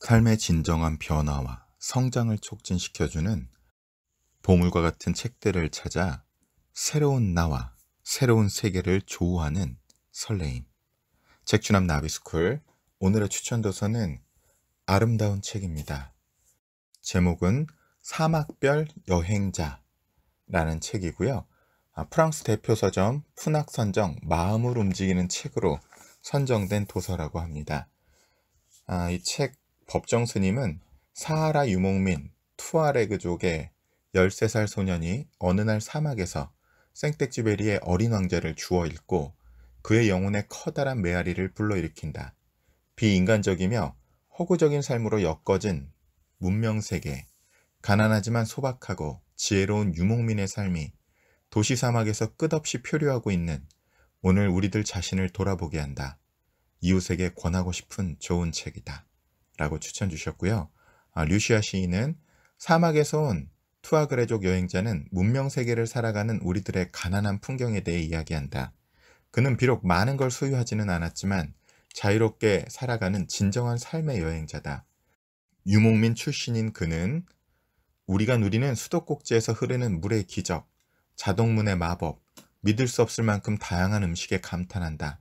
삶의 진정한 변화와 성장을 촉진시켜주는 보물과 같은 책들을 찾아 새로운 나와 새로운 세계를 조우하는 설레임. 책추남 나비스쿨 오늘의 추천 도서는 아름다운 책입니다. 제목은 사막별 여행자라는 책이고요. 아, 프랑스 대표 서점 푸낙 선정 마음을 움직이는 책으로 선정된 도서라고 합니다. 아, 이책 법정 스님은 사하라 유목민 투아레그족의 13살 소년이 어느 날 사막에서 생텍쥐베리의 어린 왕자를 주워 읽고 그의 영혼의 커다란 메아리를 불러일으킨다. 비인간적이며 허구적인 삶으로 엮어진 문명세계, 가난하지만 소박하고 지혜로운 유목민의 삶이 도시 사막에서 끝없이 표류하고 있는 오늘 우리들 자신을 돌아보게 한다. 이웃에게 권하고 싶은 좋은 책이다. 라고 추천 주셨고요. 아, 류시아 시인은 사막에서 온 투아그레족 여행자는 문명 세계를 살아가는 우리들의 가난한 풍경에 대해 이야기한다. 그는 비록 많은 걸 소유하지는 않았지만 자유롭게 살아가는 진정한 삶의 여행자다. 유목민 출신인 그는 우리가 누리는 수도꼭지에서 흐르는 물의 기적, 자동문의 마법, 믿을 수 없을 만큼 다양한 음식에 감탄한다.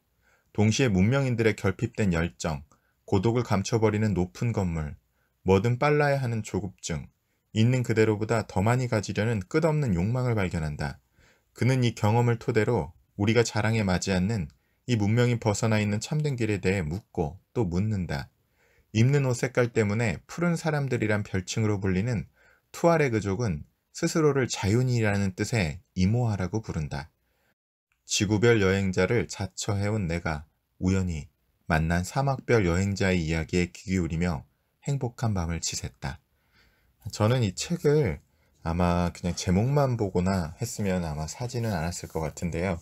동시에 문명인들의 결핍된 열정, 고독을 감춰버리는 높은 건물, 뭐든 빨라야 하는 조급증, 있는 그대로보다 더 많이 가지려는 끝없는 욕망을 발견한다. 그는 이 경험을 토대로 우리가 자랑에 맞지 않는 이 문명이 벗어나 있는 참된 길에 대해 묻고 또 묻는다. 입는 옷 색깔 때문에 푸른 사람들이란 별칭으로 불리는 투아레그족은 스스로를 자윤이라는 뜻의 이모하라고 부른다. 지구별 여행자를 자처해온 내가 우연히 만난 사막별 여행자의 이야기에 귀 기울이며 행복한 밤을 지샜다. 저는 이 책을 아마 그냥 제목만 보거나 했으면 아마 사지는 않았을 것 같은데요.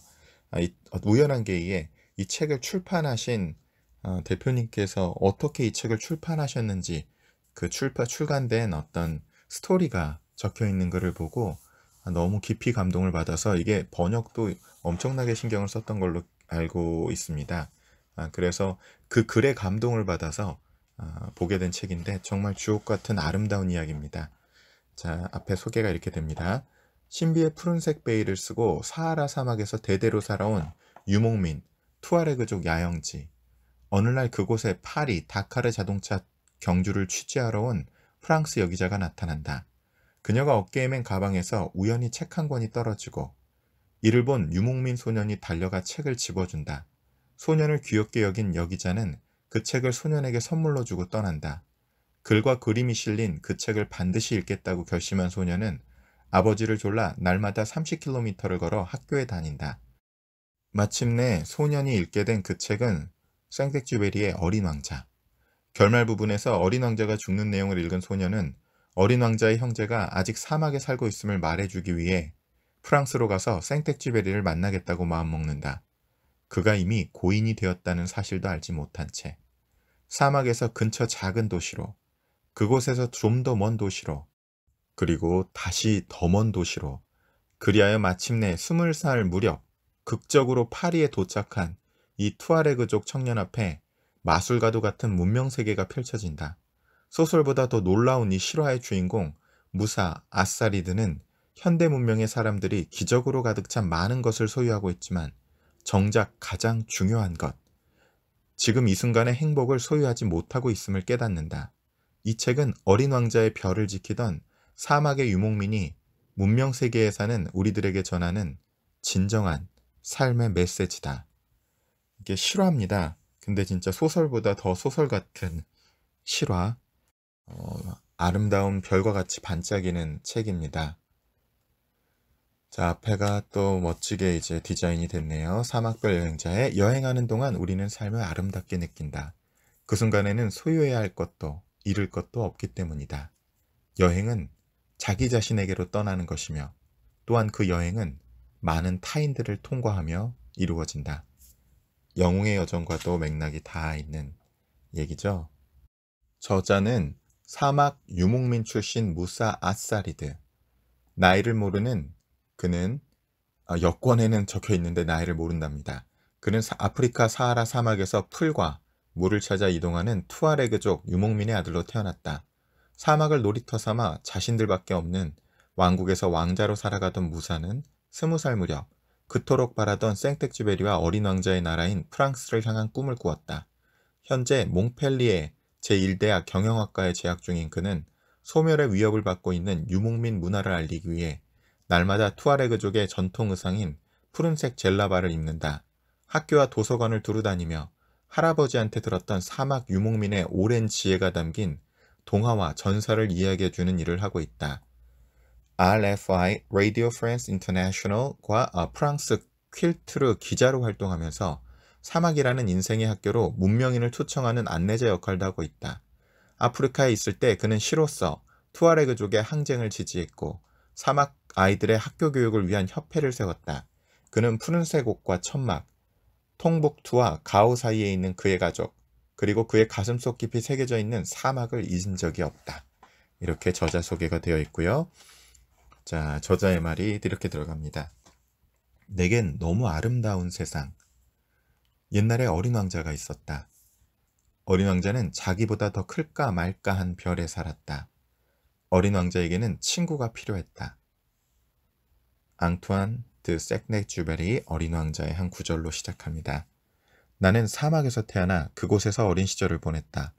아, 이, 어, 우연한 계기에 이 책을 출판하신 어, 대표님께서 어떻게 이 책을 출판하셨는지 그 출판 출간된 어떤 스토리가 적혀 있는 글을 보고 아, 너무 깊이 감동을 받아서 이게 번역도 엄청나게 신경을 썼던 걸로 알고 있습니다. 아, 그래서 그글에 감동을 받아서 아, 보게 된 책인데 정말 주옥 같은 아름다운 이야기입니다. 자, 앞에 소개가 이렇게 됩니다. 신비의 푸른색 베일을 쓰고 사하라 사막에서 대대로 살아온 유목민, 투아레그족 야영지, 어느 날 그곳에 파리, 다카르 자동차 경주를 취재하러 온 프랑스 여기자가 나타난다. 그녀가 어깨에 맨 가방에서 우연히 책 한 권이 떨어지고 이를 본 유목민 소년이 달려가 책을 집어준다. 소년을 귀엽게 여긴 여기자는 그 책을 소년에게 선물로 주고 떠난다. 글과 그림이 실린 그 책을 반드시 읽겠다고 결심한 소년은 아버지를 졸라 날마다 30km를 걸어 학교에 다닌다. 마침내 소년이 읽게 된 그 책은 생텍쥐베리의 어린 왕자. 결말 부분에서 어린 왕자가 죽는 내용을 읽은 소년은 어린 왕자의 형제가 아직 사막에 살고 있음을 말해주기 위해 프랑스로 가서 생텍쥐베리를 만나겠다고 마음먹는다. 그가 이미 고인이 되었다는 사실도 알지 못한 채 사막에서 근처 작은 도시로 그곳에서 좀 더 먼 도시로 그리고 다시 더 먼 도시로 그리하여 마침내 스물 살 무렵 극적으로 파리에 도착한 이 투아레그족 청년 앞에 마술가도 같은 문명 세계가 펼쳐진다. 소설보다 더 놀라운 이 실화의 주인공 무사 아사리드는 현대 문명의 사람들이 기적으로 가득 찬 많은 것을 소유하고 있지만 정작 가장 중요한 것. 지금 이 순간의 행복을 소유하지 못하고 있음을 깨닫는다. 이 책은 어린 왕자의 별을 지키던 사막의 유목민이 문명 세계에 사는 우리들에게 전하는 진정한 삶의 메시지다. 이게 실화입니다. 근데 진짜 소설보다 더 소설 같은 실화. 어, 아름다운 별과 같이 반짝이는 책입니다. 자, 앞에가 또 멋지게 이제 디자인이 됐네요. 사막별 여행자의 여행하는 동안 우리는 삶을 아름답게 느낀다. 그 순간에는 소유해야 할 것도 잃을 것도 없기 때문이다. 여행은 자기 자신에게로 떠나는 것이며 또한 그 여행은 많은 타인들을 통과하며 이루어진다. 영웅의 여정과도 맥락이 다 있는 얘기죠. 저자는 사막 유목민 출신 무사 아사리드 나이를 모르는 그는 아, 여권에는 적혀 있는데 나이를 모른답니다. 그는 아프리카 사하라 사막에서 풀과 물을 찾아 이동하는 투아레그족 유목민의 아들로 태어났다. 사막을 놀이터 삼아 자신들밖에 없는 왕국에서 왕자로 살아가던 무사는 스무 살 무렵 그토록 바라던 생텍쥐베리와 어린 왕자의 나라인 프랑스를 향한 꿈을 꾸었다. 현재 몽펠리에 제1대학 경영학과에 재학 중인 그는 소멸의 위협을 받고 있는 유목민 문화를 알리기 위해 날마다 투아레그족의 전통 의상인 푸른색 젤라바를 입는다. 학교와 도서관을 두루 다니며 할아버지한테 들었던 사막 유목민의 오랜 지혜가 담긴 동화와 전설을 이야기해주는 일을 하고 있다. RFI Radio France International과 어, 프랑스 퀼트르 기자로 활동하면서 사막이라는 인생의 학교로 문명인을 초청하는 안내자 역할도 하고 있다. 아프리카에 있을 때 그는 시로서 투아레그족의 항쟁을 지지했고 사막 아이들의 학교 교육을 위한 협회를 세웠다. 그는 푸른색 옷과 천막, 통복투와 가오 사이에 있는 그의 가족, 그리고 그의 가슴 속 깊이 새겨져 있는 사막을 잊은 적이 없다. 이렇게 저자 소개가 되어 있고요. 자, 저자의 말이 이렇게 들어갑니다. 내겐 너무 아름다운 세상. 옛날에 어린 왕자가 있었다. 어린 왕자는 자기보다 더 클까 말까 한 별에 살았다. 어린 왕자에게는 친구가 필요했다. 앙투안 드 색넥 주베리 어린 왕자의 한 구절로 시작합니다. 나는 사막에서 태어나 그곳에서 어린 시절을 보냈다.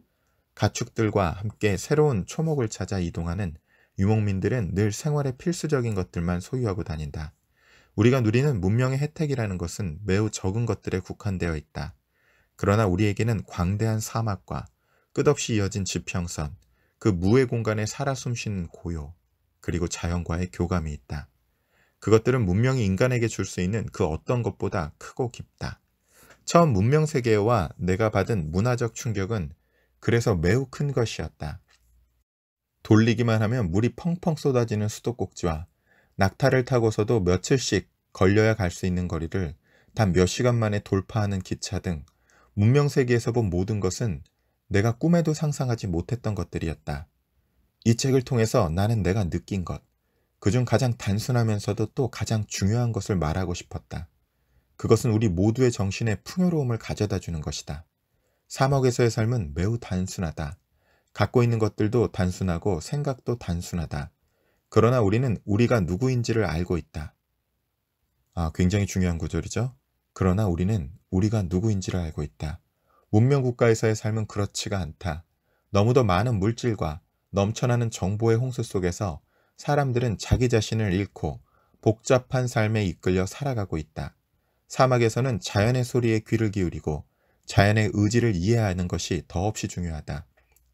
가축들과 함께 새로운 초목을 찾아 이동하는 유목민들은 늘생활에 필수적인 것들만 소유하고 다닌다. 우리가 누리는 문명의 혜택이라는 것은 매우 적은 것들에 국한되어 있다. 그러나 우리에게는 광대한 사막과 끝없이 이어진 지평선, 그 무의 공간에 살아 숨쉬는 고요, 그리고 자연과의 교감이 있다. 그것들은 문명이 인간에게 줄 수 있는 그 어떤 것보다 크고 깊다. 처음 문명 세계와 내가 받은 문화적 충격은 그래서 매우 큰 것이었다. 돌리기만 하면 물이 펑펑 쏟아지는 수도꼭지와 낙타를 타고서도 며칠씩 걸려야 갈 수 있는 거리를 단 몇 시간 만에 돌파하는 기차 등 문명 세계에서 본 모든 것은 내가 꿈에도 상상하지 못했던 것들이었다. 이 책을 통해서 나는 내가 느낀 것, 그중 가장 단순하면서도 또 가장 중요한 것을 말하고 싶었다. 그것은 우리 모두의 정신에 풍요로움을 가져다 주는 것이다. 사막에서의 삶은 매우 단순하다. 갖고 있는 것들도 단순하고 생각도 단순하다. 그러나 우리는 우리가 누구인지를 알고 있다. 아, 굉장히 중요한 구절이죠. 그러나 우리는 우리가 누구인지를 알고 있다. 문명국가에서의 삶은 그렇지가 않다. 너무도 많은 물질과 넘쳐나는 정보의 홍수 속에서 사람들은 자기 자신을 잃고 복잡한 삶에 이끌려 살아가고 있다. 사막에서는 자연의 소리에 귀를 기울이고 자연의 의지를 이해하는 것이 더없이 중요하다.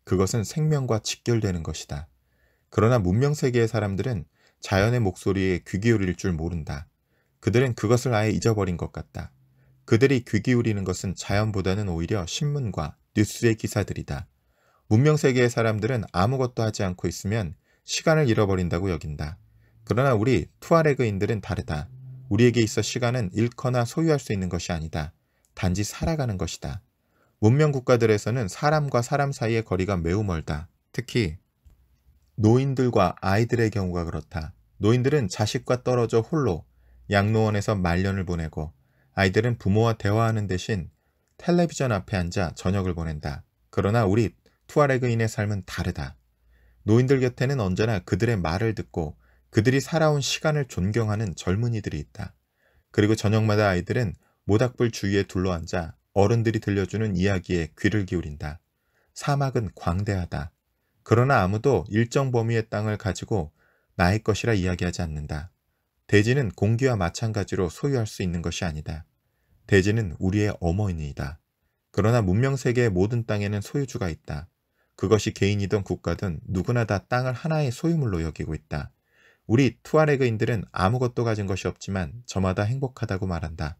그것은 생명과 직결되는 것이다. 그러나 문명 세계의 사람들은 자연의 목소리에 귀 기울일 줄 모른다. 그들은 그것을 아예 잊어버린 것 같다. 그들이 귀 기울이는 것은 자연보다는 오히려 신문과 뉴스의 기사들이다. 문명 세계의 사람들은 아무것도 하지 않고 있으면 시간을 잃어버린다고 여긴다. 그러나 우리 투아레그인들은 다르다. 우리에게 있어 시간은 잃거나 소유할 수 있는 것이 아니다. 단지 살아가는 것이다. 문명 국가들에서는 사람과 사람 사이의 거리가 매우 멀다. 특히 노인들과 아이들의 경우가 그렇다. 노인들은 자식과 떨어져 홀로 양로원에서 말년을 보내고 아이들은 부모와 대화하는 대신 텔레비전 앞에 앉아 저녁을 보낸다. 그러나 우리 투아레그인의 삶은 다르다. 노인들 곁에는 언제나 그들의 말을 듣고 그들이 살아온 시간을 존경하는 젊은이들이 있다. 그리고 저녁마다 아이들은 모닥불 주위에 둘러앉아 어른들이 들려주는 이야기에 귀를 기울인다. 사막은 광대하다. 그러나 아무도 일정 범위의 땅을 가지고 나의 것이라 이야기하지 않는다. 대지는 공기와 마찬가지로 소유할 수 있는 것이 아니다. 대지는 우리의 어머니이다. 그러나 문명세계의 모든 땅에는 소유주가 있다. 그것이 개인이든 국가든 누구나 다 땅을 하나의 소유물로 여기고 있다. 우리 투아레그인들은 아무것도 가진 것이 없지만 저마다 행복하다고 말한다.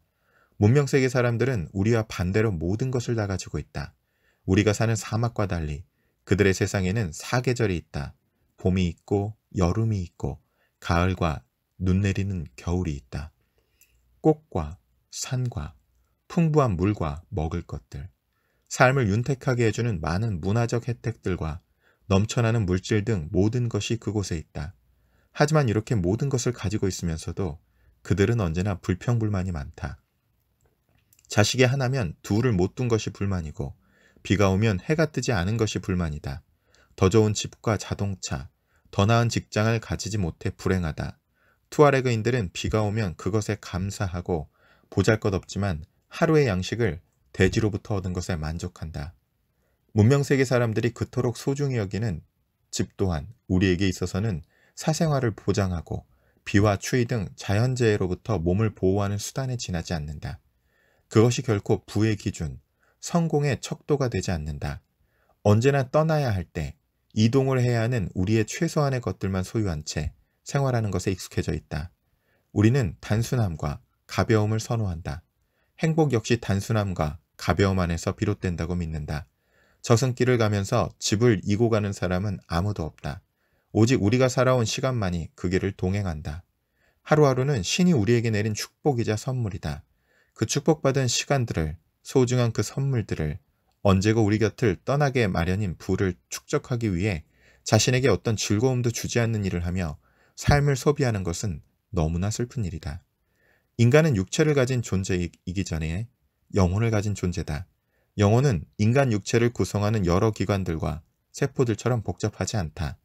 문명세계 사람들은 우리와 반대로 모든 것을 다 가지고 있다. 우리가 사는 사막과 달리 그들의 세상에는 사계절이 있다. 봄이 있고 여름이 있고 가을과 눈 내리는 겨울이 있다. 꽃과 산과 풍부한 물과 먹을 것들, 삶을 윤택하게 해주는 많은 문화적 혜택들과 넘쳐나는 물질 등 모든 것이 그곳에 있다. 하지만 이렇게 모든 것을 가지고 있으면서도 그들은 언제나 불평불만이 많다. 자식이 하나면 둘을 못 둔 것이 불만이고 비가 오면 해가 뜨지 않은 것이 불만이다. 더 좋은 집과 자동차, 더 나은 직장을 가지지 못해 불행하다. 투아레그인들은 비가 오면 그것에 감사하고 보잘것없지만 하루의 양식을 대지로부터 얻은 것에 만족한다. 문명세계 사람들이 그토록 소중히 여기는 집 또한 우리에게 있어서는 사생활을 보장하고 비와 추위 등 자연재해로부터 몸을 보호하는 수단에 지나지 않는다. 그것이 결코 부의 기준, 성공의 척도가 되지 않는다. 언제나 떠나야 할 때, 이동을 해야 하는 우리의 최소한의 것들만 소유한 채 생활하는 것에 익숙해져 있다. 우리는 단순함과 가벼움을 선호한다. 행복 역시 단순함과 가벼움 안에서 비롯된다고 믿는다. 저승길을 가면서 집을 이고 가는 사람은 아무도 없다. 오직 우리가 살아온 시간만이 그 길을 동행한다. 하루하루는 신이 우리에게 내린 축복이자 선물이다. 그 축복받은 시간들을, 소중한 그 선물들을 언제고 우리 곁을 떠나게 마련인 부를 축적하기 위해 자신에게 어떤 즐거움도 주지 않는 일을 하며 삶을 소비하는 것은 너무나 슬픈 일이다. 인간은 육체를 가진 존재이기 전에 영혼을 가진 존재다. 영혼은 인간 육체를 구성하는 여러 기관들과 세포들처럼 복잡하지 않다.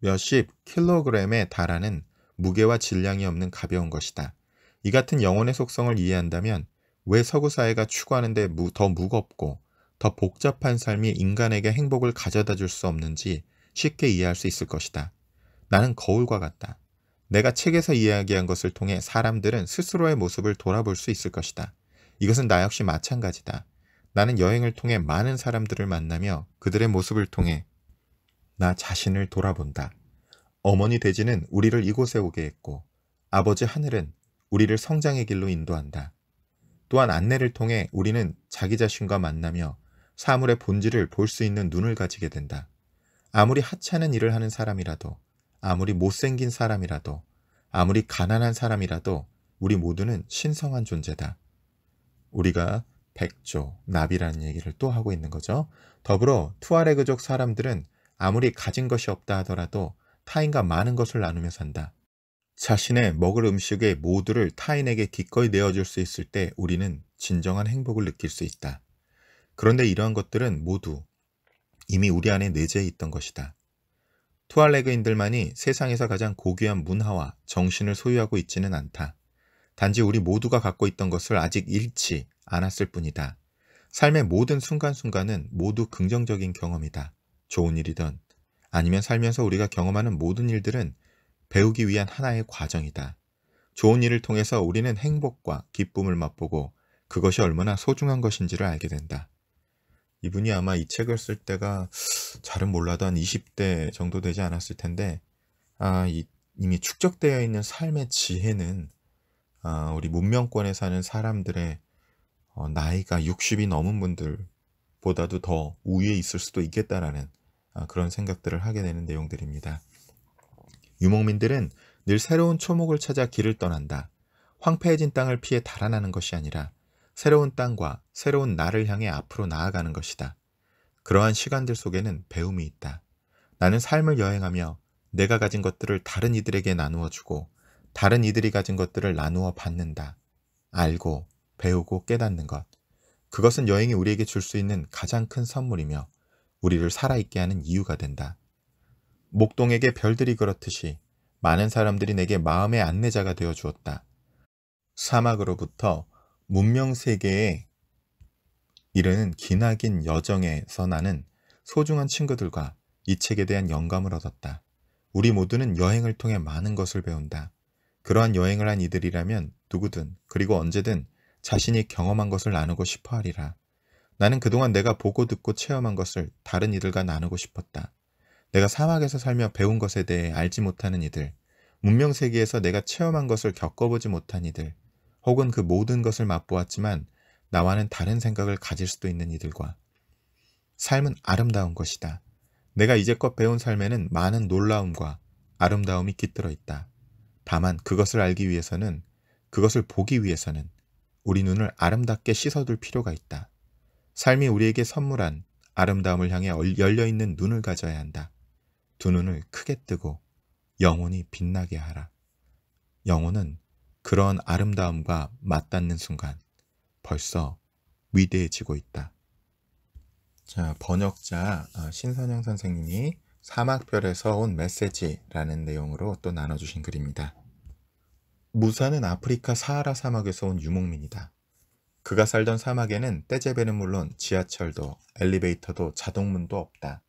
몇십 킬로그램에 달하는 무게와 질량이 없는 가벼운 것이다. 이 같은 영혼의 속성을 이해한다면 왜 서구 사회가 추구하는 데 더 무겁고 더 복잡한 삶이 인간에게 행복을 가져다 줄 수 없는지 쉽게 이해할 수 있을 것이다. 나는 거울과 같다. 내가 책에서 이야기한 것을 통해 사람들은 스스로의 모습을 돌아볼 수 있을 것이다. 이것은 나 역시 마찬가지다. 나는 여행을 통해 많은 사람들을 만나며 그들의 모습을 통해 나 자신을 돌아본다. 어머니 돼지는 우리를 이곳에 오게 했고 아버지 하늘은 우리를 성장의 길로 인도한다. 또한 안내를 통해 우리는 자기 자신과 만나며 사물의 본질을 볼 수 있는 눈을 가지게 된다. 아무리 하찮은 일을 하는 사람이라도, 아무리 못생긴 사람이라도, 아무리 가난한 사람이라도 우리 모두는 신성한 존재다. 우리가 백조, 나비라는 얘기를 또 하고 있는 거죠. 더불어 투아레그족 사람들은 아무리 가진 것이 없다 하더라도 타인과 많은 것을 나누며 산다. 자신의 먹을 음식의 모두를 타인에게 기꺼이 내어줄 수 있을 때 우리는 진정한 행복을 느낄 수 있다. 그런데 이러한 것들은 모두 이미 우리 안에 내재해 있던 것이다. 투알레그인들만이 세상에서 가장 고귀한 문화와 정신을 소유하고 있지는 않다. 단지 우리 모두가 갖고 있던 것을 아직 잃지 않았을 뿐이다. 삶의 모든 순간순간은 모두 긍정적인 경험이다. 좋은 일이든 아니면 살면서 우리가 경험하는 모든 일들은 배우기 위한 하나의 과정이다. 좋은 일을 통해서 우리는 행복과 기쁨을 맛보고 그것이 얼마나 소중한 것인지를 알게 된다. 이분이 아마 이 책을 쓸 때가 잘은 몰라도 한 20대 정도 되지 않았을 텐데, 아, 이, 이미 축적되어 있는 삶의 지혜는 아, 우리 문명권에 사는 사람들의 어, 나이가 60이 넘은 분들보다도 더 우위에 있을 수도 있겠다라는 아, 그런 생각들을 하게 되는 내용들입니다. 유목민들은 늘 새로운 초목을 찾아 길을 떠난다. 황폐해진 땅을 피해 달아나는 것이 아니라 새로운 땅과 새로운 나를 향해 앞으로 나아가는 것이다. 그러한 시간들 속에는 배움이 있다. 나는 삶을 여행하며 내가 가진 것들을 다른 이들에게 나누어 주고 다른 이들이 가진 것들을 나누어 받는다. 알고 배우고 깨닫는 것. 그것은 여행이 우리에게 줄 수 있는 가장 큰 선물이며 우리를 살아있게 하는 이유가 된다. 목동에게 별들이 그렇듯이 많은 사람들이 내게 마음의 안내자가 되어 주었다. 사막으로부터 문명 세계에 이르는 기나긴 여정에서 나는 소중한 친구들과 이 책에 대한 영감을 얻었다. 우리 모두는 여행을 통해 많은 것을 배운다. 그러한 여행을 한 이들이라면 누구든 그리고 언제든 자신이 경험한 것을 나누고 싶어 하리라. 나는 그동안 내가 보고 듣고 체험한 것을 다른 이들과 나누고 싶었다. 내가 사막에서 살며 배운 것에 대해 알지 못하는 이들, 문명 세계에서 내가 체험한 것을 겪어보지 못한 이들, 혹은 그 모든 것을 맛보았지만 나와는 다른 생각을 가질 수도 있는 이들과 삶은 아름다운 것이다. 내가 이제껏 배운 삶에는 많은 놀라움과 아름다움이 깃들어 있다. 다만 그것을 알기 위해서는 그것을 보기 위해서는 우리 눈을 아름답게 씻어둘 필요가 있다. 삶이 우리에게 선물한 아름다움을 향해 열려있는 눈을 가져야 한다. 두 눈을 크게 뜨고 영혼이 빛나게 하라. 영혼은 그런 아름다움과 맞닿는 순간 벌써 위대해지고 있다. 자, 번역자 아, 신선영 선생님이 사막별에서 온 메시지라는 내용으로 또 나눠주신 글입니다. 무사는 아프리카 사하라 사막에서 온 유목민이다. 그가 살던 사막에는 떼제베는 물론 지하철도 엘리베이터도 자동문도 없다.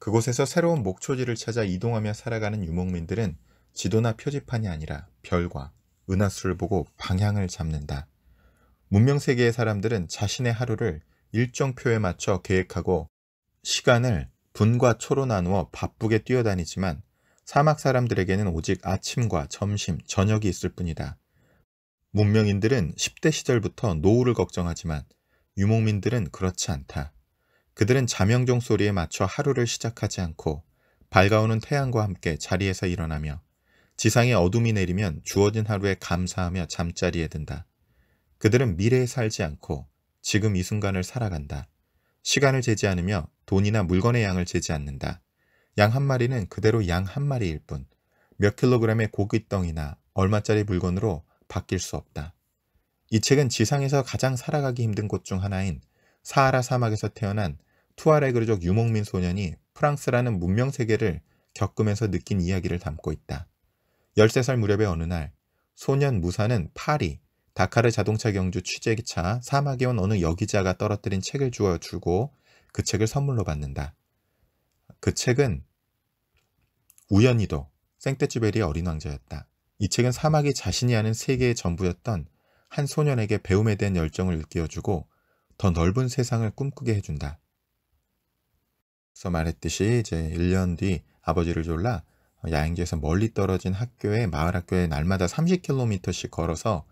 그곳에서 새로운 목초지를 찾아 이동하며 살아가는 유목민들은 지도나 표지판이 아니라 별과 은하수를 보고 방향을 잡는다. 문명세계의 사람들은 자신의 하루를 일정표에 맞춰 계획하고 시간을 분과 초로 나누어 바쁘게 뛰어다니지만 사막 사람들에게는 오직 아침과 점심, 저녁이 있을 뿐이다. 문명인들은 10대 시절부터 노후를 걱정하지만 유목민들은 그렇지 않다. 그들은 자명종 소리에 맞춰 하루를 시작하지 않고 밝아오는 태양과 함께 자리에서 일어나며 지상의 어둠이 내리면 주어진 하루에 감사하며 잠자리에 든다. 그들은 미래에 살지 않고 지금 이 순간을 살아간다. 시간을 재지 않으며 돈이나 물건의 양을 재지 않는다. 양 한 마리는 그대로 양 한 마리일 뿐 몇 킬로그램의 고깃덩이나 얼마짜리 물건으로 바뀔 수 없다. 이 책은 지상에서 가장 살아가기 힘든 곳 중 하나인 사하라 사막에서 태어난 투아레그족 르 유목민 소년이 프랑스라는 문명 세계를 겪으면서 느낀 이야기를 담고 있다. 13살 무렵의 어느 날 소년 무사는 파리, 다카르 자동차 경주 취재차 기 사막에 온 어느 여기자가 떨어뜨린 책을 주어 주고 그 책을 선물로 받는다. 그 책은 우연히도 생떼지베리 어린 왕자였다. 이 책은 사막이 자신이 아는 세계의 전부였던 한 소년에게 배움에 대한 열정을 일깨워주고 더 넓은 세상을 꿈꾸게 해준다. 그래서 말했듯이 이제 1년 뒤 아버지를 졸라 야행지에서 멀리 떨어진 학교에 마을 학교에 날마다 30km씩 걸어서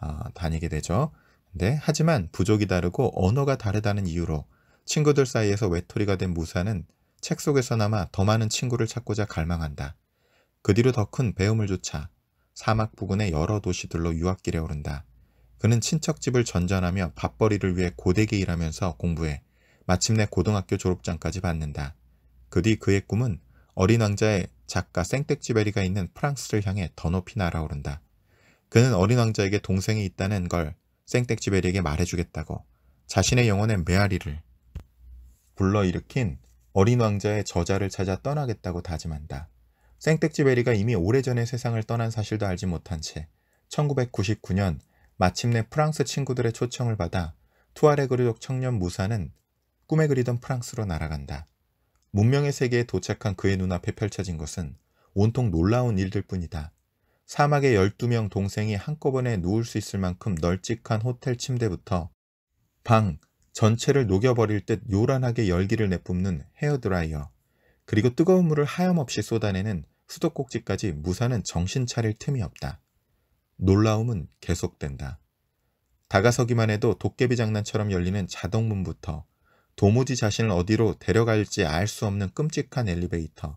어, 다니게 되죠. 근데 하지만 부족이 다르고 언어가 다르다는 이유로 친구들 사이에서 외톨이가 된 무사는 책 속에서나마 더 많은 친구를 찾고자 갈망한다. 그 뒤로 더 큰 배움을 쫓아 사막 부근의 여러 도시들로 유학길에 오른다. 그는 친척집을 전전하며 밥벌이를 위해 고되게 일하면서 공부해 마침내 고등학교 졸업장까지 받는다. 그 뒤 그의 꿈은 어린 왕자의 작가 생텍쥐베리가 있는 프랑스를 향해 더 높이 날아오른다. 그는 어린 왕자에게 동생이 있다는 걸 생텍쥐베리에게 말해주겠다고 자신의 영혼의 메아리를 불러일으킨 어린 왕자의 저자를 찾아 떠나겠다고 다짐한다. 생택지 베리가 이미 오래전에 세상을 떠난 사실도 알지 못한 채 1999년 마침내 프랑스 친구들의 초청을 받아 투아레그족 청년 무사는 꿈에 그리던 프랑스로 날아간다. 문명의 세계에 도착한 그의 눈앞에 펼쳐진 것은 온통 놀라운 일들 뿐이다. 사막의 12명 동생이 한꺼번에 누울 수 있을 만큼 널찍한 호텔 침대부터 방, 전체를 녹여버릴 듯 요란하게 열기를 내뿜는 헤어드라이어, 그리고 뜨거운 물을 하염없이 쏟아내는 수도꼭지까지 무사는 정신 차릴 틈이 없다. 놀라움은 계속된다. 다가서기만 해도 도깨비 장난처럼 열리는 자동문부터 도무지 자신을 어디로 데려갈지 알 수 없는 끔찍한 엘리베이터,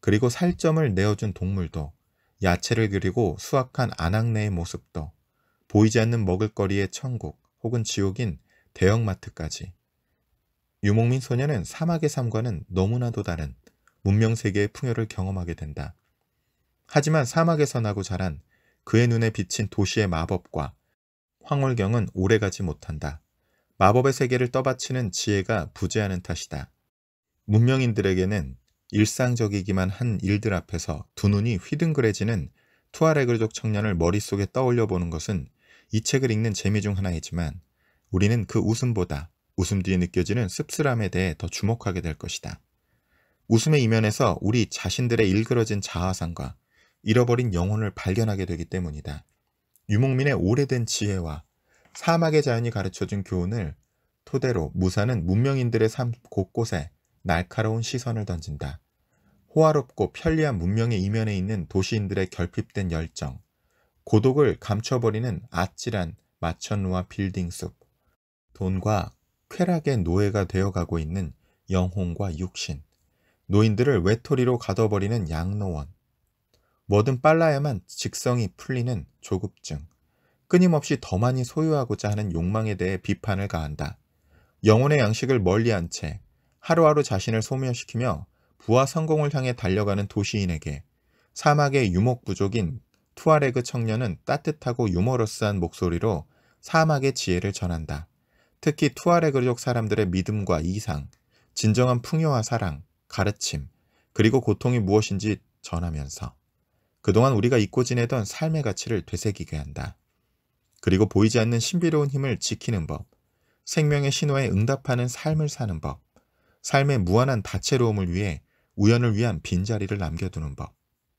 그리고 살점을 내어준 동물도, 야채를 그리고 수확한 안악내의 모습도, 보이지 않는 먹을거리의 천국 혹은 지옥인 대형마트까지. 유목민 소녀는 사막의 삶과는 너무나도 다른 문명세계의 풍요를 경험하게 된다. 하지만 사막에서 나고 자란 그의 눈에 비친 도시의 마법과 황홀경은 오래가지 못한다. 마법의 세계를 떠받치는 지혜가 부재하는 탓이다. 문명인들에게는 일상적이기만 한 일들 앞에서 두 눈이 휘둥그레지는 투아레그족 청년을 머릿속에 떠올려 보는 것은 이 책을 읽는 재미 중 하나이지만 우리는 그 웃음보다 웃음 뒤에 느껴지는 씁쓸함에 대해 더 주목하게 될 것이다. 웃음의 이면에서 우리 자신들의 일그러진 자아상과 잃어버린 영혼을 발견하게 되기 때문이다. 유목민의 오래된 지혜와 사막의 자연이 가르쳐준 교훈을 토대로 무사는 문명인들의 삶 곳곳에 날카로운 시선을 던진다. 호화롭고 편리한 문명의 이면에 있는 도시인들의 결핍된 열정, 고독을 감춰버리는 아찔한 마천루와 빌딩 숲, 돈과 쾌락의 노예가 되어가고 있는 영혼과 육신, 노인들을 외톨이로 가둬버리는 양로원, 뭐든 빨라야만 직성이 풀리는 조급증, 끊임없이 더 많이 소유하고자 하는 욕망에 대해 비판을 가한다. 영혼의 양식을 멀리한 채 하루하루 자신을 소멸시키며 부와 성공을 향해 달려가는 도시인에게 사막의 유목부족인 투아레그 청년은 따뜻하고 유머러스한 목소리로 사막의 지혜를 전한다. 특히 투아레그족 사람들의 믿음과 이상, 진정한 풍요와 사랑, 가르침, 그리고 고통이 무엇인지 전하면서 그동안 우리가 잊고 지내던 삶의 가치를 되새기게 한다. 그리고 보이지 않는 신비로운 힘을 지키는 법, 생명의 신호에 응답하는 삶을 사는 법, 삶의 무한한 다채로움을 위해 우연을 위한 빈자리를 남겨두는 법,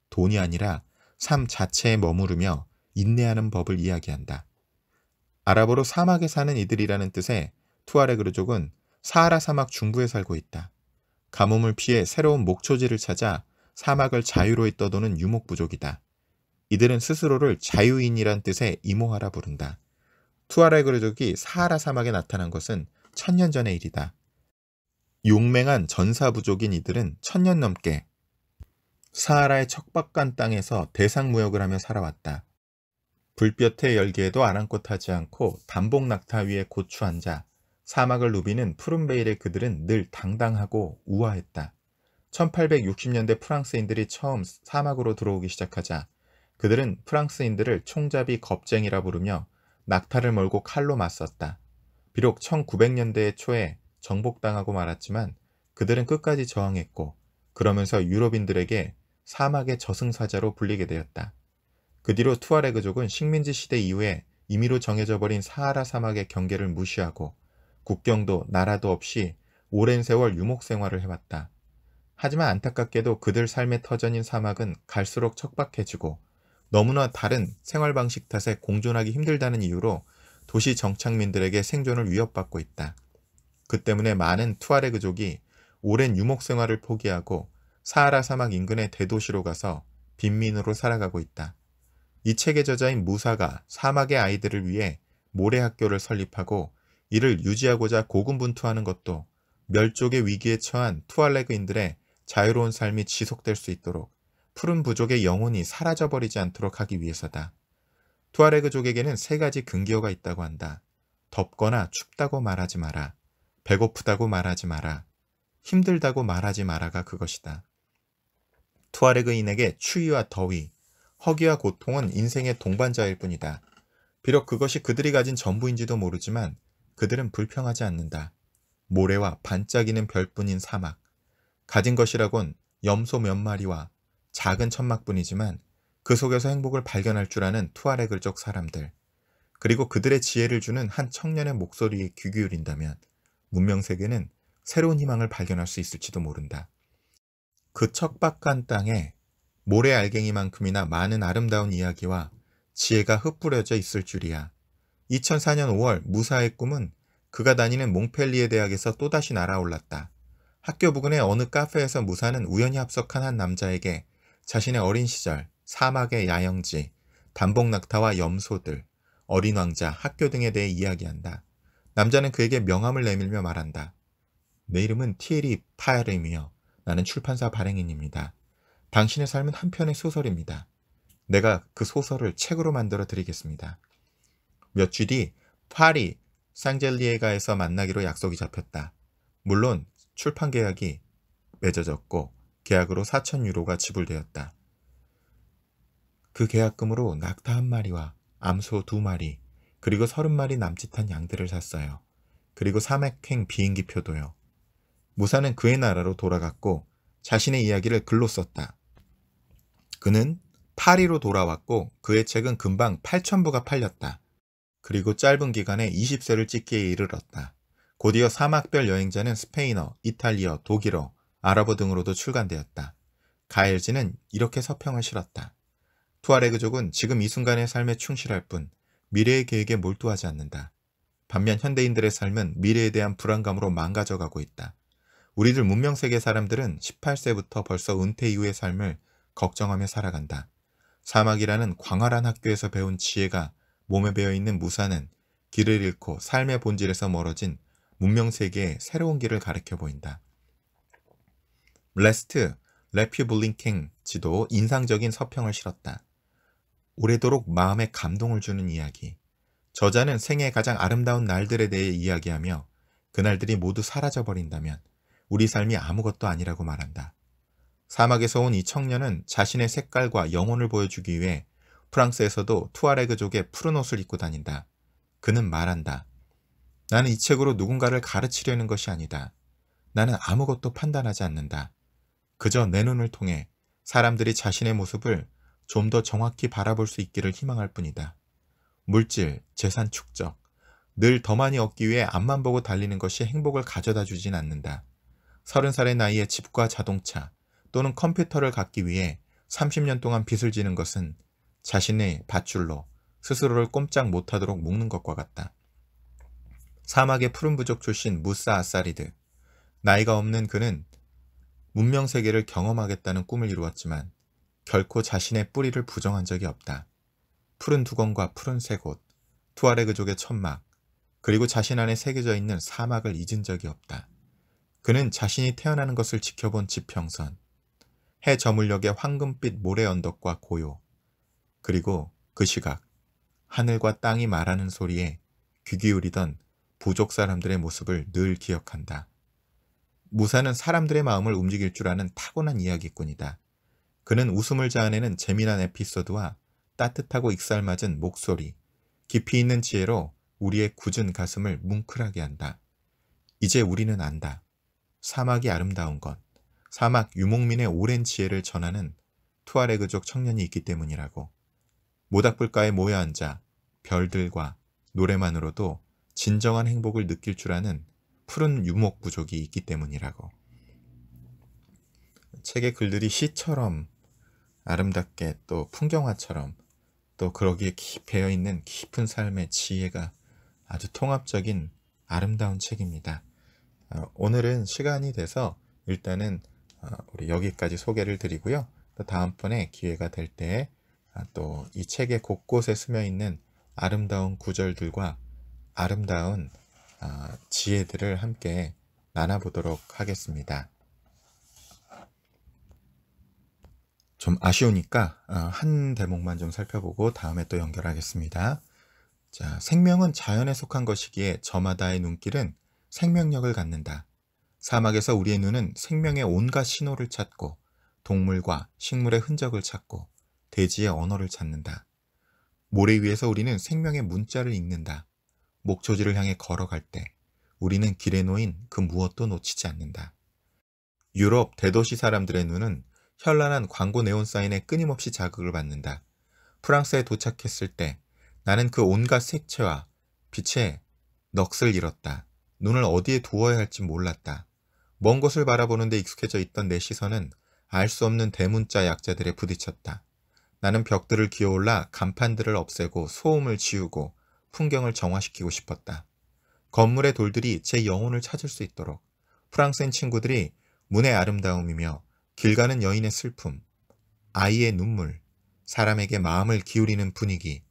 돈이 아니라 삶 자체에 머무르며 인내하는 법을 이야기한다. 아랍어로 사막에 사는 이들이라는 뜻의 투아레그르족은 사하라 사막 중부에 살고 있다. 가뭄을 피해 새로운 목초지를 찾아 사막을 자유로이 떠도는 유목부족이다. 이들은 스스로를 자유인이란 뜻의 이모하라 부른다. 투아레그르족이 사하라 사막에 나타난 것은 천년 전의 일이다. 용맹한 전사부족인 이들은 천년 넘게 사하라의 척박한 땅에서 대상무역을 하며 살아왔다. 불볕의 열기에도 아랑곳하지 않고 단복 낙타 위에 고추 앉아 사막을 누비는 푸른 베일의 그들은 늘 당당하고 우아했다. 1860년대 프랑스인들이 처음 사막으로 들어오기 시작하자 그들은 프랑스인들을 총잡이 겁쟁이라 부르며 낙타를 몰고 칼로 맞섰다. 비록 1900년대 초에 정복당하고 말았지만 그들은 끝까지 저항했고 그러면서 유럽인들에게 사막의 저승사자로 불리게 되었다. 그 뒤로 투아레그족은 식민지 시대 이후에 임의로 정해져 버린 사하라 사막의 경계를 무시하고 국경도 나라도 없이 오랜 세월 유목 생활을 해왔다. 하지만 안타깝게도 그들 삶의 터전인 사막은 갈수록 척박해지고 너무나 다른 생활 방식 탓에 공존하기 힘들다는 이유로 도시 정착민들에게 생존을 위협받고 있다. 그 때문에 많은 투아레그족이 오랜 유목 생활을 포기하고 사하라 사막 인근의 대도시로 가서 빈민으로 살아가고 있다. 이 책의 저자인 무사가 사막의 아이들을 위해 모래학교를 설립하고 이를 유지하고자 고군분투하는 것도 멸족의 위기에 처한 투알레그인들의 자유로운 삶이 지속될 수 있도록 푸른 부족의 영혼이 사라져버리지 않도록 하기 위해서다. 투아레그족에게는 세 가지 근기어가 있다고 한다. 덥거나 춥다고 말하지 마라. 배고프다고 말하지 마라. 힘들다고 말하지 마라가 그것이다. 투아레그인에게 추위와 더위, 허기와 고통은 인생의 동반자일 뿐이다. 비록 그것이 그들이 가진 전부인지도 모르지만 그들은 불평하지 않는다. 모래와 반짝이는 별뿐인 사막. 가진 것이라곤 염소 몇 마리와 작은 천막뿐이지만 그 속에서 행복을 발견할 줄 아는 투아레글족 사람들. 그리고 그들의 지혜를 주는 한 청년의 목소리에 귀 기울인다면 문명 세계는 새로운 희망을 발견할 수 있을지도 모른다. 그 척박한 땅에 모래 알갱이만큼이나 많은 아름다운 이야기와 지혜가 흩뿌려져 있을 줄이야. 2004년 5월 무사의 꿈은 그가 다니는 몽펠리에 대학에서 또다시 날아올랐다. 학교 부근의 어느 카페에서 무사는 우연히 합석한 한 남자에게 자신의 어린 시절, 사막의 야영지, 단복 낙타와 염소들, 어린 왕자, 학교 등에 대해 이야기한다. 남자는 그에게 명함을 내밀며 말한다. 내 이름은 티에리 파야름이며 나는 출판사 발행인입니다. 당신의 삶은 한편의 소설입니다. 내가 그 소설을 책으로 만들어 드리겠습니다. 몇 주 뒤 파리 상젤리에가에서 만나기로 약속이 잡혔다. 물론 출판 계약이 맺어졌고 계약으로 4천 유로가 지불되었다. 그 계약금으로 낙타 한 마리와 암소 두 마리 그리고 서른 마리 남짓한 양들을 샀어요. 그리고 사액행 비행기표도요. 무사는 그의 나라로 돌아갔고 자신의 이야기를 글로 썼다. 그는 파리로 돌아왔고 그의 책은 금방 8천부가 팔렸다. 그리고 짧은 기간에 20세를 찍기에 이르렀다. 곧이어 사막별 여행자는 스페인어, 이탈리어, 독일어, 아랍어 등으로도 출간되었다. 가엘지는 이렇게 서평을 실었다. 투아레그족은 지금 이 순간의 삶에 충실할 뿐 미래의 계획에 몰두하지 않는다. 반면 현대인들의 삶은 미래에 대한 불안감으로 망가져가고 있다. 우리들 문명세계 사람들은 18세부터 벌써 은퇴 이후의 삶을 걱정하며 살아간다. 사막이라는 광활한 학교에서 배운 지혜가 몸에 배어있는 무사는 길을 잃고 삶의 본질에서 멀어진 문명세계의 새로운 길을 가르켜 보인다. 레스트, 레퓨블링캥 지도 인상적인 서평을 실었다. 오래도록 마음에 감동을 주는 이야기. 저자는 생애 가장 아름다운 날들에 대해 이야기하며 그날들이 모두 사라져버린다면 우리 삶이 아무것도 아니라고 말한다. 사막에서 온 이 청년은 자신의 색깔과 영혼을 보여주기 위해 프랑스에서도 투아레그족의 푸른 옷을 입고 다닌다. 그는 말한다. 나는 이 책으로 누군가를 가르치려는 것이 아니다. 나는 아무것도 판단하지 않는다. 그저 내 눈을 통해 사람들이 자신의 모습을 좀 더 정확히 바라볼 수 있기를 희망할 뿐이다. 물질, 재산 축적, 늘 더 많이 얻기 위해 앞만 보고 달리는 것이 행복을 가져다 주진 않는다. 서른 살의 나이에 집과 자동차, 또는 컴퓨터를 갖기 위해 30년 동안 빚을 지는 것은 자신의 밧줄로 스스로를 꼼짝 못하도록 묶는 것과 같다. 사막의 푸른 부족 출신 무사 아사리드. 나이가 없는 그는 문명 세계를 경험하겠다는 꿈을 이루었지만 결코 자신의 뿌리를 부정한 적이 없다. 푸른 두건과 푸른색 옷, 투아레그족의 천막, 그리고 자신 안에 새겨져 있는 사막을 잊은 적이 없다. 그는 자신이 태어나는 것을 지켜본 지평선, 해 저물녘의 황금빛 모래 언덕과 고요, 그리고 그 시각 하늘과 땅이 말하는 소리에 귀 기울이던 부족 사람들의 모습을 늘 기억한다. 무사는 사람들의 마음을 움직일 줄 아는 타고난 이야기꾼이다. 그는 웃음을 자아내는 재미난 에피소드와 따뜻하고 익살맞은 목소리, 깊이 있는 지혜로 우리의 굳은 가슴을 뭉클하게 한다. 이제 우리는 안다. 사막이 아름다운 것. 사막 유목민의 오랜 지혜를 전하는 투아레그족 청년이 있기 때문이라고 모닥불가에 모여 앉아 별들과 노래만으로도 진정한 행복을 느낄 줄 아는 푸른 유목 부족이 있기 때문이라고 책의 글들이 시처럼 아름답게 또 풍경화처럼 또 그러기에 배어 있는 깊은 삶의 지혜가 아주 통합적인 아름다운 책입니다. 어, 오늘은 시간이 돼서 일단은 어, 우리 여기까지 소개를 드리고요. 또 다음번에 기회가 될 때 또이 아, 책의 곳곳에 스며 있는 아름다운 구절들과 아름다운 아, 지혜들을 함께 나눠보도록 하겠습니다. 좀 아쉬우니까 어, 한 대목만 좀 살펴보고 다음에 또 연결하겠습니다. 자, 생명은 자연에 속한 것이기에 저마다의 눈길은 생명력을 갖는다. 사막에서 우리의 눈은 생명의 온갖 신호를 찾고 동물과 식물의 흔적을 찾고 대지의 언어를 찾는다. 모래 위에서 우리는 생명의 문자를 읽는다. 목초지를 향해 걸어갈 때 우리는 길에 놓인 그 무엇도 놓치지 않는다. 유럽 대도시 사람들의 눈은 현란한 광고 네온 사인에 끊임없이 자극을 받는다. 프랑스에 도착했을 때 나는 그 온갖 색채와 빛에 넋을 잃었다. 눈을 어디에 두어야 할지 몰랐다. 먼 곳을 바라보는 데 익숙해져 있던 내 시선은 알 수 없는 대문자 약자들에 부딪혔다. 나는 벽들을 기어올라 간판들을 없애고 소음을 지우고 풍경을 정화시키고 싶었다. 건물의 돌들이 제 영혼을 찾을 수 있도록 프랑스인 친구들이 문의 아름다움이며 길 가는 여인의 슬픔, 아이의 눈물, 사람에게 마음을 기울이는 분위기,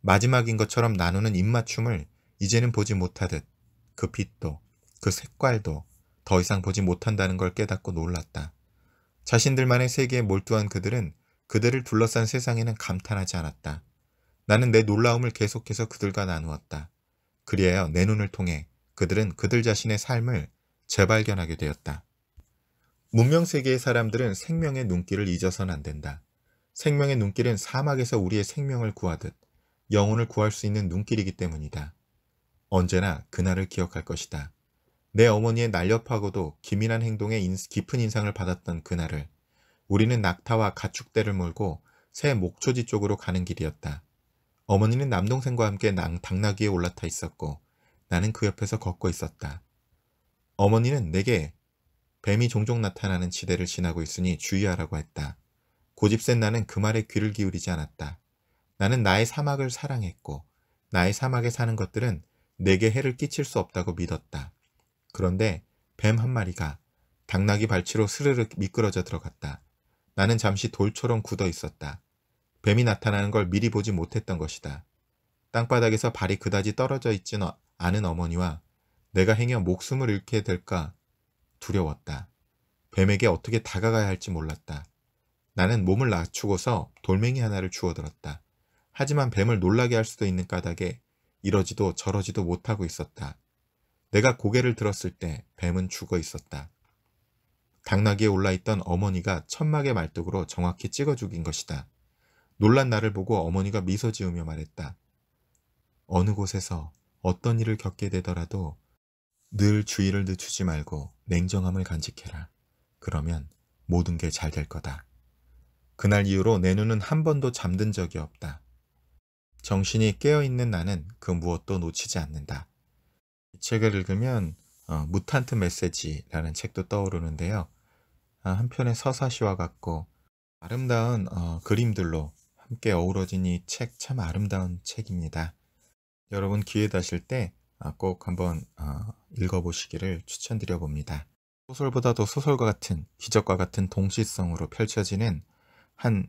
마지막인 것처럼 나누는 입맞춤을 이제는 보지 못하듯 그 빛도 그 색깔도 더 이상 보지 못한다는 걸 깨닫고 놀랐다. 자신들만의 세계에 몰두한 그들은 그들을 둘러싼 세상에는 감탄하지 않았다. 나는 내 놀라움을 계속해서 그들과 나누었다. 그리하여 내 눈을 통해 그들은 그들 자신의 삶을 재발견하게 되었다. 문명세계의 사람들은 생명의 눈길을 잊어서는안 된다. 생명의 눈길은 사막에서 우리의 생명을 구하듯 영혼을 구할 수 있는 눈길이기 때문이다. 언제나 그날을 기억할 것이다. 내 어머니의 날렵하고도 기민한 행동에 깊은 인상을 받았던 그날을 우리는 낙타와 가축대를 몰고 새 목초지 쪽으로 가는 길이었다. 어머니는 남동생과 함께 낭, 당나귀에 올라타 있었고 나는 그 옆에서 걷고 있었다. 어머니는 내게 뱀이 종종 나타나는 지대를 지나고 있으니 주의하라고 했다. 고집센 나는 그 말에 귀를 기울이지 않았다. 나는 나의 사막을 사랑했고 나의 사막에 사는 것들은 내게 해를 끼칠 수 없다고 믿었다. 그런데 뱀 한 마리가 당나귀 발치로 스르르 미끄러져 들어갔다. 나는 잠시 돌처럼 굳어 있었다. 뱀이 나타나는 걸 미리 보지 못했던 것이다. 땅바닥에서 발이 그다지 떨어져 있진 않은 어머니와 내가 행여 목숨을 잃게 될까 두려웠다. 뱀에게 어떻게 다가가야 할지 몰랐다. 나는 몸을 낮추고서 돌멩이 하나를 주워들었다. 하지만 뱀을 놀라게 할 수도 있는 까닭에 이러지도 저러지도 못하고 있었다. 내가 고개를 들었을 때 뱀은 죽어 있었다. 당나귀에 올라있던 어머니가 천막의 말뚝으로 정확히 찍어 죽인 것이다. 놀란 나를 보고 어머니가 미소 지으며 말했다. 어느 곳에서 어떤 일을 겪게 되더라도 늘 주의를 늦추지 말고 냉정함을 간직해라. 그러면 모든 게 잘 될 거다. 그날 이후로 내 눈은 한 번도 잠든 적이 없다. 정신이 깨어있는 나는 그 무엇도 놓치지 않는다. 책을 읽으면 어, 무탄트 메시지라는 책도 떠오르는데요. 아, 한편의 서사시와 같고 아름다운 어, 그림들로 함께 어우러진 이 책 참 아름다운 책입니다. 여러분 기회 되실 때꼭 아, 한번 어, 읽어보시기를 추천드려 봅니다. 소설보다도 소설과 같은 기적과 같은 동시성으로 펼쳐지는 한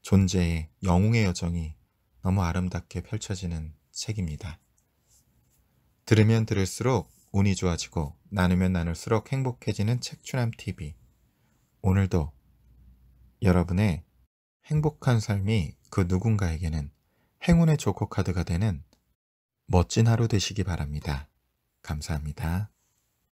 존재의 영웅의 여정이 너무 아름답게 펼쳐지는 책입니다. 들으면 들을수록 운이 좋아지고 나누면 나눌수록 행복해지는 책추남 TV. 오늘도 여러분의 행복한 삶이 그 누군가에게는 행운의 조커 카드가 되는 멋진 하루 되시기 바랍니다. 감사합니다.